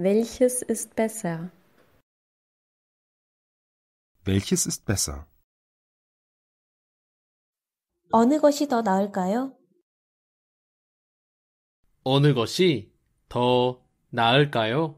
Welches ist besser? Welches ist besser? 어느 것이 더 나을까요? 어느 것이 더 나을까요?